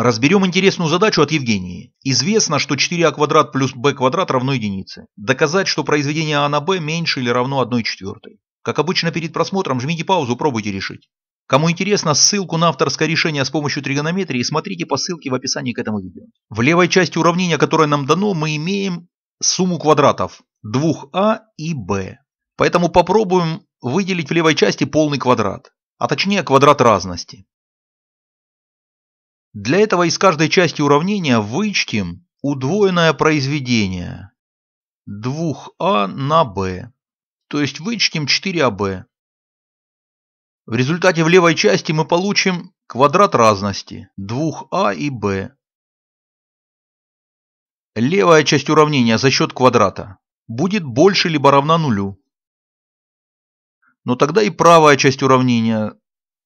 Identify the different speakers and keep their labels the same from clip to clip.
Speaker 1: Разберем интересную задачу от Евгении. Известно, что 4а квадрат плюс b квадрат равно единице. Доказать, что произведение а на b меньше или равно 1 четвертой. Как обычно перед просмотром жмите паузу, пробуйте решить. Кому интересно, ссылку на авторское решение с помощью тригонометрии смотрите по ссылке в описании к этому видео. В левой части уравнения, которое нам дано, мы имеем сумму квадратов 2а и b. Поэтому попробуем выделить в левой части полный квадрат, а точнее квадрат разности. Для этого из каждой части уравнения вычтем удвоенное произведение 2а на b, то есть вычтем 4аб. В результате в левой части мы получим квадрат разности 2а и b. Левая часть уравнения за счет квадрата будет больше либо равна нулю. Но тогда и правая часть уравнения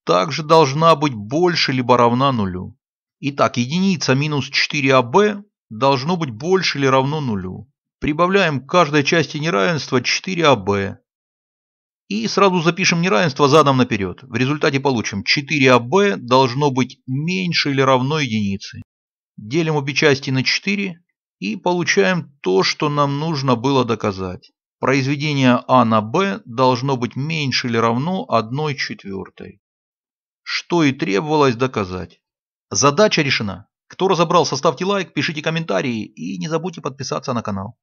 Speaker 1: также должна быть больше либо равна нулю. Итак, единица минус 4АБ должно быть больше или равно нулю. Прибавляем к каждой части неравенства 4АБ. И сразу запишем неравенство задом наперед. В результате получим 4АБ должно быть меньше или равно единице. Делим обе части на 4 и получаем то, что нам нужно было доказать. Произведение А на Б должно быть меньше или равно 1 четвертой. Что и требовалось доказать. Задача решена. Кто разобрал ставьте лайк, пишите комментарии и не забудьте подписаться на канал.